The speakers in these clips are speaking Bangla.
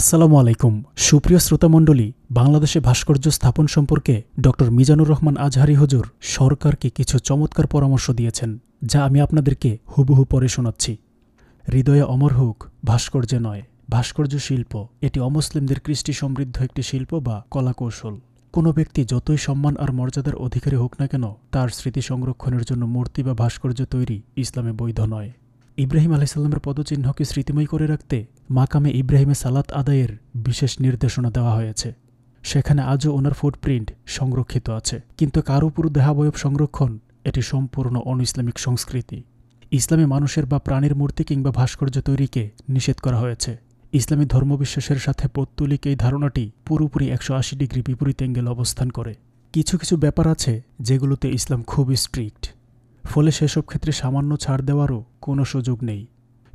আসসালামু আলাইকুম সুপ্রিয় শ্রোতামণ্ডলী বাংলাদেশে ভাস্কর্য স্থাপন সম্পর্কে ড মিজানুর রহমান আজহারি হজুর সরকারকে কিছু চমৎকার পরামর্শ দিয়েছেন যা আমি আপনাদেরকে হুবহু পরে শোনাচ্ছি হৃদয়ে অমর হোক ভাস্কর্য নয় ভাস্কর্য শিল্প এটি অমুসলিমদের কৃষ্টি সমৃদ্ধ একটি শিল্প বা কলাকৌশল কোনো ব্যক্তি যতই সম্মান আর মর্যাদার অধিকারী হোক না কেন তার স্মৃতি সংরক্ষণের জন্য মূর্তি বা ভাস্কর্য তৈরি ইসলামে বৈধ নয় ইব্রাহিম আলাইসাল্লামের পদচিহ্নকে স্মৃতিময় করে রাখতে মাকামে ইব্রাহিমে সালাত আদায়ের বিশেষ নির্দেশনা দেওয়া হয়েছে সেখানে আজও ওনার ফুটপ্রিন্ট সংরক্ষিত আছে কিন্তু কারুপুর দেহাবয়ব সংরক্ষণ এটি সম্পূর্ণ অন ইসলামিক সংস্কৃতি ইসলামে মানুষের বা প্রাণীর মূর্তি কিংবা ভাস্কর্য তৈরিকে নিষেধ করা হয়েছে ইসলামী ধর্মবিশ্বাসের সাথে পত্তুলিক এই ধারণাটি পুরোপুরি একশো আশি ডিগ্রি বিপরীত অ্যাঙ্গেল অবস্থান করে কিছু কিছু ব্যাপার আছে যেগুলোতে ইসলাম খুবই স্ট্রিক্ট ফলে সেসব ক্ষেত্রে সামান্য ছাড় দেওয়ারও কোনো সুযোগ নেই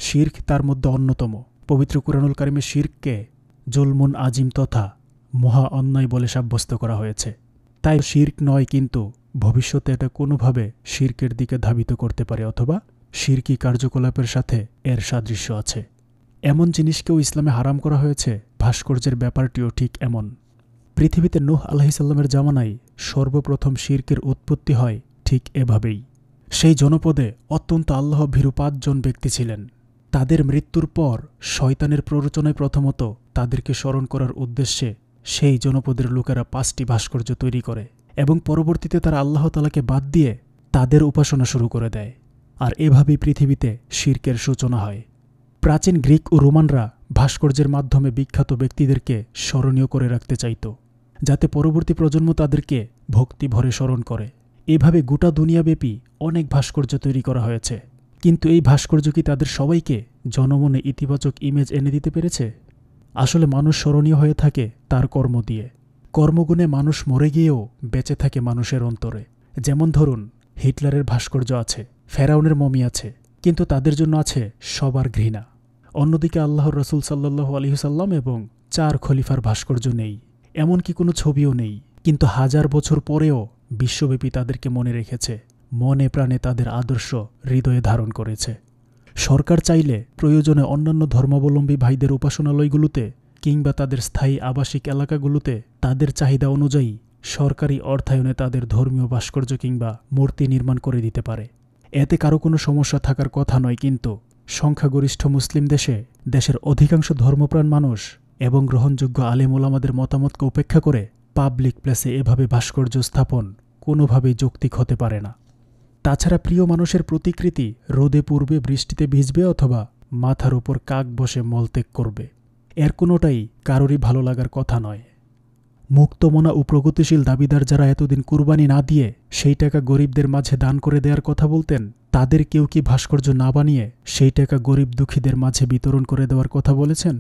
শির্ক তার মধ্যে অন্যতম পবিত্র কুরানুল কারিমে শিরককে জুলমুন আজিম তথা মহা অন্যায় বলে সাব্যস্ত করা হয়েছে তাই শির্ক নয় কিন্তু ভবিষ্যতে এটা কোনোভাবে শির্কের দিকে ধাবিত করতে পারে অথবা শিরকি কার্যকলাপের সাথে এর সাদৃশ্য আছে এমন জিনিসকেও ইসলামে হারাম করা হয়েছে ভাস্কর্যের ব্যাপারটিও ঠিক এমন পৃথিবীতে নুহ আলাহিসাল্লামের জামানাই সর্বপ্রথম শির্কের উৎপত্তি হয় ঠিক এভাবেই সেই জনপদে অত্যন্ত আল্লাহ ভীরুপাতজন ব্যক্তি ছিলেন তাদের মৃত্যুর পর শয়তানের প্ররোচনায় প্রথমত তাদেরকে স্মরণ করার উদ্দেশ্যে সেই জনপদের লোকেরা পাঁচটি ভাস্কর্য তৈরি করে এবং পরবর্তীতে তারা আল্লাহ তালাকে বাদ দিয়ে তাদের উপাসনা শুরু করে দেয় আর এভাবেই পৃথিবীতে শির্কের সূচনা হয় প্রাচীন গ্রিক ও রোমানরা ভাস্কর্যের মাধ্যমে বিখ্যাত ব্যক্তিদেরকে স্মরণীয় করে রাখতে চাইত যাতে পরবর্তী প্রজন্ম তাদেরকে ভক্তি ভরে স্মরণ করে এভাবে গোটা দুনিয়াব্যাপী অনেক ভাস্কর্য তৈরি করা হয়েছে কিন্তু এই ভাস্কর্য কি তাদের সবাইকে জনমনে ইতিবাচক ইমেজ এনে দিতে পেরেছে আসলে মানুষ স্মরণীয় হয়ে থাকে তার কর্ম দিয়ে কর্মগুণে মানুষ মরে গিয়েও বেঁচে থাকে মানুষের অন্তরে যেমন ধরুন হিটলারের ভাস্কর্য আছে ফেরাউনের মমি আছে কিন্তু তাদের জন্য আছে সবার ঘৃণা অন্যদিকে আল্লাহর রসুল সাল্লাহ আলহিহসাল্লাম এবং চার খলিফার ভাস্কর্য নেই এমনকি কোনো ছবিও নেই কিন্তু হাজার বছর পরেও বিশ্বব্যাপী তাদেরকে মনে রেখেছে মনে প্রাণে তাদের আদর্শ হৃদয়ে ধারণ করেছে সরকার চাইলে প্রয়োজনে অন্যান্য ধর্মাবলম্বী ভাইদের উপাসনালয়গুলোতে কিংবা তাদের স্থায়ী আবাসিক এলাকাগুলোতে তাদের চাহিদা অনুযায়ী সরকারি অর্থায়নে তাদের ধর্মীয় ভাস্কর্য কিংবা মূর্তি নির্মাণ করে দিতে পারে এতে কারো কোনো সমস্যা থাকার কথা নয় কিন্তু সংখ্যাগরিষ্ঠ মুসলিম দেশে দেশের অধিকাংশ ধর্মপ্রাণ মানুষ এবং গ্রহণযোগ্য আলেমোলামাদের মতামতকে উপেক্ষা করে পাবলিক প্লেসে এভাবে ভাস্কর্য স্থাপন কোনোভাবেই যৌক্তিক হতে পারে না তাছাড়া প্রিয় মানুষের প্রতিকৃতি রোদে পূর্বে বৃষ্টিতে ভিজবে অথবা মাথার ওপর কাক বসে মলত্যাগ করবে এর কোনোটাই কারোরই ভালো লাগার কথা নয় মুক্তমনা ও প্রগতিশীল দাবিদার যারা এতদিন কুরবানি না দিয়ে সেই টাকা গরিবদের মাঝে দান করে দেওয়ার কথা বলতেন তাদের কেউ কি ভাস্কর্য না বানিয়ে সেই টাকা গরিব দুঃখীদের মাঝে বিতরণ করে দেওয়ার কথা বলেছেন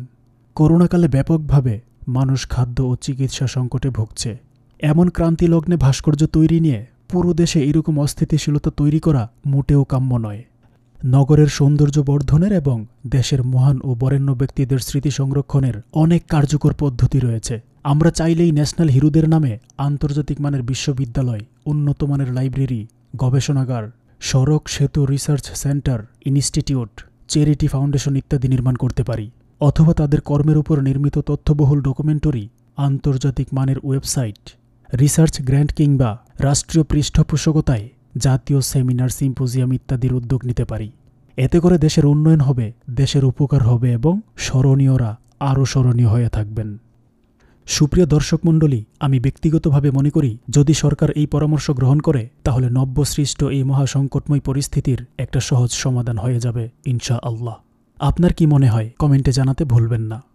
করোনাকালে ব্যাপকভাবে মানুষ খাদ্য ও চিকিৎসা সংকটে ভুগছে এমন ক্রান্তিলগ্নে ভাস্কর্য তৈরি নিয়ে পুরো দেশে এরকম অস্থিতিশীলতা তৈরি করা মোটেও কাম্য নয় নগরের সৌন্দর্য বর্ধনের এবং দেশের মহান ও বরেণ্য ব্যক্তিদের স্মৃতি সংরক্ষণের অনেক কার্যকর পদ্ধতি রয়েছে আমরা চাইলেই ন্যাশনাল হিরোদের নামে আন্তর্জাতিক মানের বিশ্ববিদ্যালয় উন্নত মানের লাইব্রেরি গবেষণাগার সড়ক সেতু research centre institute charity foundation ইত্যাদি নির্মাণ করতে পারি অথবা তাদের কর্মের উপর নির্মিত তথ্যবহুল ডকুমেন্টারি আন্তর্জাতিক মানের ওয়েবসাইট রিসার্চ গ্র্যান্ট কিংবা রাষ্ট্রীয় পৃষ্ঠপোষকতায় জাতীয় সেমিনার সিম্পোজিয়াম ইত্যাদির উদ্যোগ নিতে পারি এতে করে দেশের উন্নয়ন হবে দেশের উপকার হবে এবং স্মরণীয়রা আরও স্মরণীয় হয়ে থাকবেন সুপ্রিয় দর্শক মণ্ডলী আমি ব্যক্তিগতভাবে মনে করি যদি সরকার এই পরামর্শ গ্রহণ করে তাহলে নব্য সৃষ্ট এই মহাসংকটময় পরিস্থিতির একটা সহজ সমাধান হয়ে যাবে ইনশা আল্লাহ আপনার কি মনে হয় কমেন্টে জানাতে ভুলবেন না